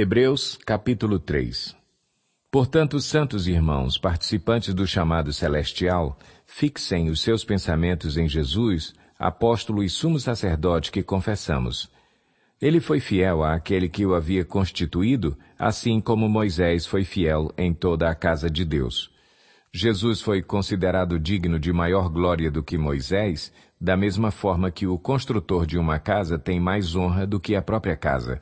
Hebreus capítulo 3 Portanto, santos irmãos, participantes do chamado celestial, fixem os seus pensamentos em Jesus, apóstolo e sumo sacerdote que confessamos. Ele foi fiel àquele que o havia constituído, assim como Moisés foi fiel em toda a casa de Deus. Jesus foi considerado digno de maior glória do que Moisés, da mesma forma que o construtor de uma casa tem mais honra do que a própria casa.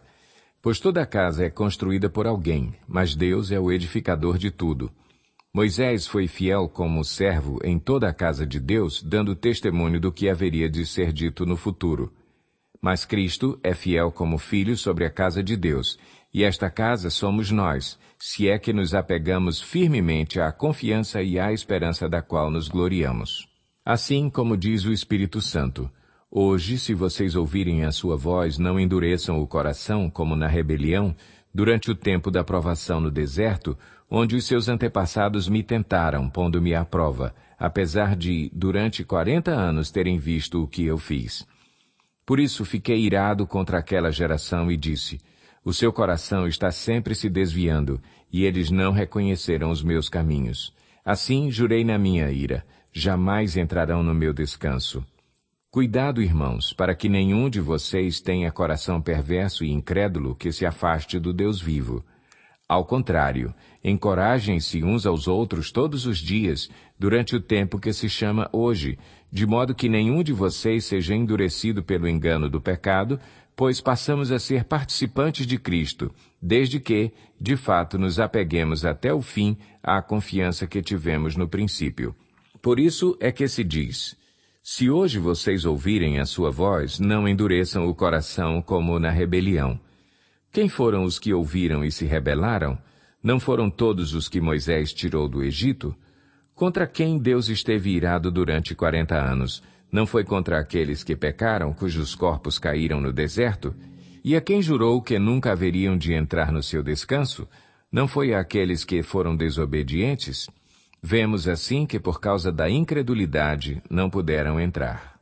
Pois toda casa é construída por alguém, mas Deus é o edificador de tudo. Moisés foi fiel como servo em toda a casa de Deus, dando testemunho do que haveria de ser dito no futuro. Mas Cristo é fiel como filho sobre a casa de Deus, e esta casa somos nós, se é que nos apegamos firmemente à confiança e à esperança da qual nos gloriamos. Assim como diz o Espírito Santo, Hoje, se vocês ouvirem a sua voz, não endureçam o coração, como na rebelião, durante o tempo da provação no deserto, onde os seus antepassados me tentaram, pondo-me à prova, apesar de, durante quarenta anos, terem visto o que eu fiz. Por isso fiquei irado contra aquela geração e disse, o seu coração está sempre se desviando, e eles não reconheceram os meus caminhos. Assim jurei na minha ira, jamais entrarão no meu descanso. Cuidado, irmãos, para que nenhum de vocês tenha coração perverso e incrédulo que se afaste do Deus vivo. Ao contrário, encorajem-se uns aos outros todos os dias, durante o tempo que se chama hoje, de modo que nenhum de vocês seja endurecido pelo engano do pecado, pois passamos a ser participantes de Cristo, desde que, de fato, nos apeguemos até o fim à confiança que tivemos no princípio. Por isso é que se diz, se hoje vocês ouvirem a sua voz, não endureçam o coração como na rebelião. Quem foram os que ouviram e se rebelaram? Não foram todos os que Moisés tirou do Egito? Contra quem Deus esteve irado durante quarenta anos? Não foi contra aqueles que pecaram, cujos corpos caíram no deserto? E a quem jurou que nunca haveriam de entrar no seu descanso? Não foi àqueles que foram desobedientes? Vemos assim que por causa da incredulidade não puderam entrar.